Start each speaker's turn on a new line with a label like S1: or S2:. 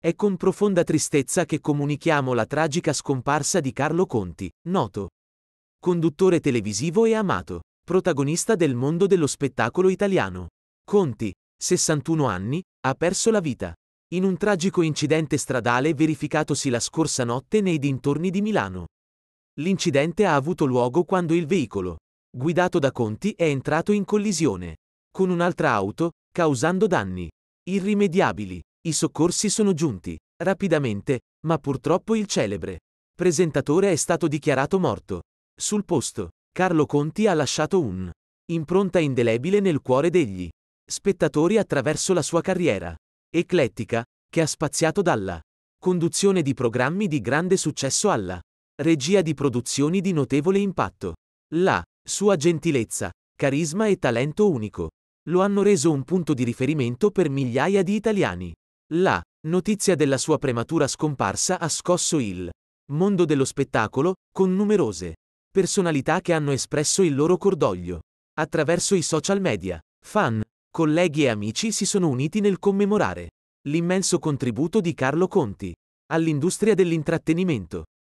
S1: È con profonda tristezza che comunichiamo la tragica scomparsa di Carlo Conti, noto conduttore televisivo e amato, protagonista del mondo dello spettacolo italiano. Conti, 61 anni, ha perso la vita in un tragico incidente stradale verificatosi la scorsa notte nei dintorni di Milano. L'incidente ha avuto luogo quando il veicolo, guidato da Conti, è entrato in collisione con un'altra auto, causando danni irrimediabili. I soccorsi sono giunti, rapidamente, ma purtroppo il celebre presentatore è stato dichiarato morto. Sul posto, Carlo Conti ha lasciato un impronta indelebile nel cuore degli spettatori attraverso la sua carriera eclettica, che ha spaziato dalla conduzione di programmi di grande successo alla regia di produzioni di notevole impatto. La sua gentilezza, carisma e talento unico lo hanno reso un punto di riferimento per migliaia di italiani. La notizia della sua prematura scomparsa ha scosso il mondo dello spettacolo, con numerose personalità che hanno espresso il loro cordoglio. Attraverso i social media, fan, colleghi e amici si sono uniti nel commemorare l'immenso contributo di Carlo Conti all'industria dell'intrattenimento.